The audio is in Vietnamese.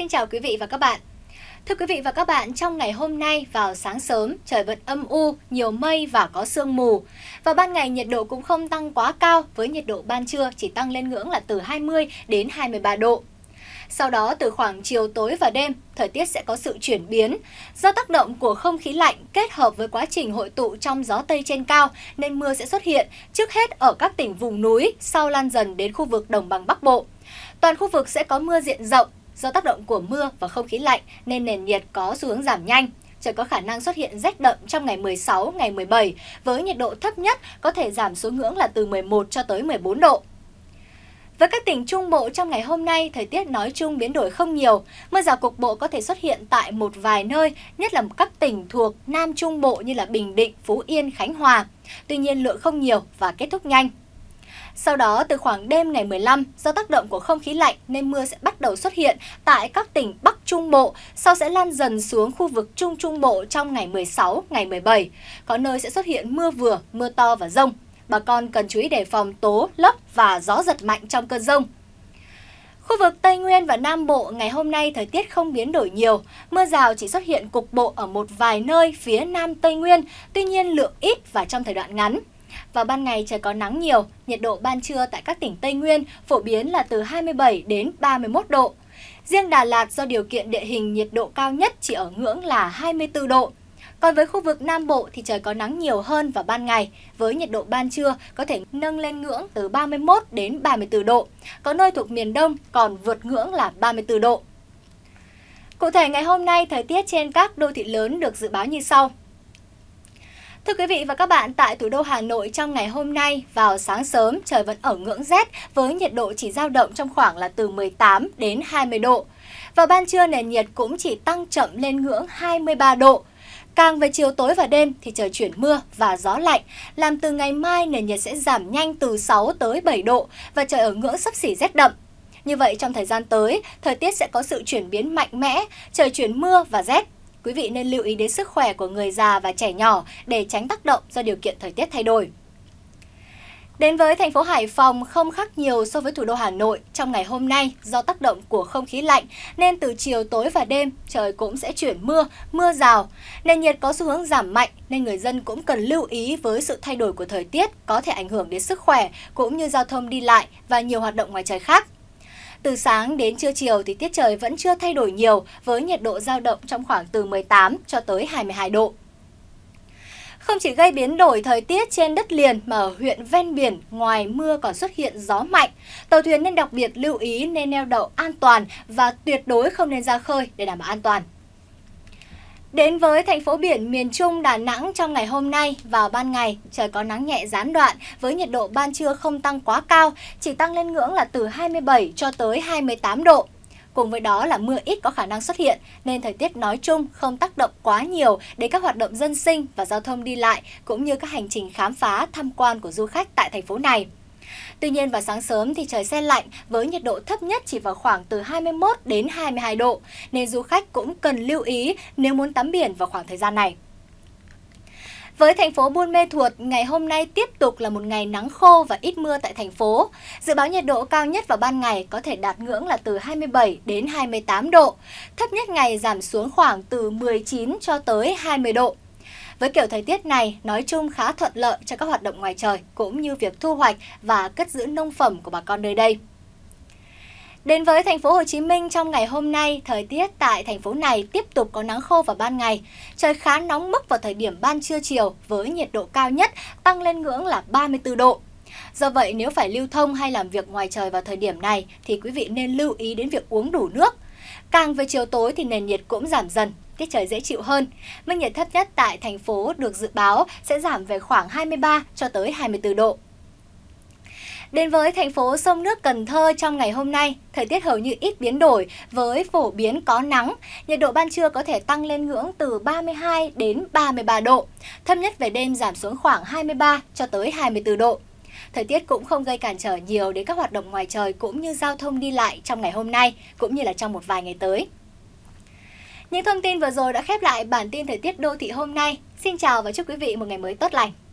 Xin chào quý vị và các bạn. Thưa quý vị và các bạn, trong ngày hôm nay vào sáng sớm, trời vẫn âm u, nhiều mây và có sương mù. Và ban ngày nhiệt độ cũng không tăng quá cao với nhiệt độ ban trưa chỉ tăng lên ngưỡng là từ 20 đến 23 độ. Sau đó từ khoảng chiều tối và đêm, thời tiết sẽ có sự chuyển biến. Do tác động của không khí lạnh kết hợp với quá trình hội tụ trong gió Tây trên cao nên mưa sẽ xuất hiện trước hết ở các tỉnh vùng núi, sau lan dần đến khu vực đồng bằng Bắc Bộ. Toàn khu vực sẽ có mưa diện rộng Do tác động của mưa và không khí lạnh nên nền nhiệt có xu hướng giảm nhanh. Trời có khả năng xuất hiện rét đậm trong ngày 16, ngày 17 với nhiệt độ thấp nhất có thể giảm xuống ngưỡng là từ 11 cho tới 14 độ. Với các tỉnh Trung Bộ trong ngày hôm nay, thời tiết nói chung biến đổi không nhiều. Mưa rào cục bộ có thể xuất hiện tại một vài nơi, nhất là các tỉnh thuộc Nam Trung Bộ như là Bình Định, Phú Yên, Khánh Hòa. Tuy nhiên lượng không nhiều và kết thúc nhanh. Sau đó, từ khoảng đêm ngày 15, do tác động của không khí lạnh nên mưa sẽ bắt đầu xuất hiện tại các tỉnh Bắc Trung Bộ, sau sẽ lan dần xuống khu vực Trung Trung Bộ trong ngày 16, ngày 17. Có nơi sẽ xuất hiện mưa vừa, mưa to và rông. Bà con cần chú ý đề phòng tố, lốc và gió giật mạnh trong cơn rông. Khu vực Tây Nguyên và Nam Bộ ngày hôm nay thời tiết không biến đổi nhiều, mưa rào chỉ xuất hiện cục bộ ở một vài nơi phía Nam Tây Nguyên, tuy nhiên lượng ít và trong thời đoạn ngắn. Vào ban ngày trời có nắng nhiều, nhiệt độ ban trưa tại các tỉnh Tây Nguyên phổ biến là từ 27 đến 31 độ. Riêng Đà Lạt do điều kiện địa hình nhiệt độ cao nhất chỉ ở ngưỡng là 24 độ. Còn với khu vực Nam Bộ thì trời có nắng nhiều hơn vào ban ngày, với nhiệt độ ban trưa có thể nâng lên ngưỡng từ 31 đến 34 độ. Có nơi thuộc miền Đông còn vượt ngưỡng là 34 độ. Cụ thể ngày hôm nay, thời tiết trên các đô thị lớn được dự báo như sau. Thưa quý vị và các bạn, tại thủ đô Hà Nội trong ngày hôm nay vào sáng sớm trời vẫn ở ngưỡng rét với nhiệt độ chỉ dao động trong khoảng là từ 18 đến 20 độ. Vào ban trưa nền nhiệt cũng chỉ tăng chậm lên ngưỡng 23 độ. Càng về chiều tối và đêm thì trời chuyển mưa và gió lạnh, làm từ ngày mai nền nhiệt sẽ giảm nhanh từ 6 tới 7 độ và trời ở ngưỡng sấp xỉ rét đậm. Như vậy trong thời gian tới, thời tiết sẽ có sự chuyển biến mạnh mẽ, trời chuyển mưa và rét Quý vị nên lưu ý đến sức khỏe của người già và trẻ nhỏ để tránh tác động do điều kiện thời tiết thay đổi. Đến với thành phố Hải Phòng không khác nhiều so với thủ đô Hà Nội trong ngày hôm nay do tác động của không khí lạnh nên từ chiều tối và đêm trời cũng sẽ chuyển mưa, mưa rào. Nền nhiệt có xu hướng giảm mạnh nên người dân cũng cần lưu ý với sự thay đổi của thời tiết có thể ảnh hưởng đến sức khỏe cũng như giao thông đi lại và nhiều hoạt động ngoài trời khác. Từ sáng đến trưa chiều thì tiết trời vẫn chưa thay đổi nhiều với nhiệt độ dao động trong khoảng từ 18 cho tới 22 độ. Không chỉ gây biến đổi thời tiết trên đất liền mà ở huyện ven biển, ngoài mưa còn xuất hiện gió mạnh. Tàu thuyền nên đặc biệt lưu ý nên neo đậu an toàn và tuyệt đối không nên ra khơi để đảm bảo an toàn. Đến với thành phố biển miền Trung Đà Nẵng trong ngày hôm nay, vào ban ngày, trời có nắng nhẹ gián đoạn với nhiệt độ ban trưa không tăng quá cao, chỉ tăng lên ngưỡng là từ 27 cho tới 28 độ. Cùng với đó là mưa ít có khả năng xuất hiện, nên thời tiết nói chung không tác động quá nhiều đến các hoạt động dân sinh và giao thông đi lại, cũng như các hành trình khám phá, tham quan của du khách tại thành phố này. Tuy nhiên vào sáng sớm thì trời xe lạnh với nhiệt độ thấp nhất chỉ vào khoảng từ 21 đến 22 độ, nên du khách cũng cần lưu ý nếu muốn tắm biển vào khoảng thời gian này. Với thành phố Buôn Mê Thuột, ngày hôm nay tiếp tục là một ngày nắng khô và ít mưa tại thành phố. Dự báo nhiệt độ cao nhất vào ban ngày có thể đạt ngưỡng là từ 27 đến 28 độ. Thấp nhất ngày giảm xuống khoảng từ 19 cho tới 20 độ. Với kiểu thời tiết này, nói chung khá thuận lợi cho các hoạt động ngoài trời cũng như việc thu hoạch và cất giữ nông phẩm của bà con nơi đây. Đến với thành phố Hồ Chí Minh trong ngày hôm nay, thời tiết tại thành phố này tiếp tục có nắng khô vào ban ngày. Trời khá nóng bức vào thời điểm ban trưa chiều với nhiệt độ cao nhất tăng lên ngưỡng là 34 độ. Do vậy, nếu phải lưu thông hay làm việc ngoài trời vào thời điểm này thì quý vị nên lưu ý đến việc uống đủ nước. Càng về chiều tối thì nền nhiệt cũng giảm dần, tiết trời dễ chịu hơn. Mức nhiệt thấp nhất tại thành phố được dự báo sẽ giảm về khoảng 23 cho tới 24 độ. Đến với thành phố sông nước Cần Thơ trong ngày hôm nay, thời tiết hầu như ít biến đổi với phổ biến có nắng. Nhiệt độ ban trưa có thể tăng lên ngưỡng từ 32 đến 33 độ, thấp nhất về đêm giảm xuống khoảng 23 cho tới 24 độ. Thời tiết cũng không gây cản trở nhiều đến các hoạt động ngoài trời cũng như giao thông đi lại trong ngày hôm nay cũng như là trong một vài ngày tới. Những thông tin vừa rồi đã khép lại bản tin thời tiết đô thị hôm nay. Xin chào và chúc quý vị một ngày mới tốt lành.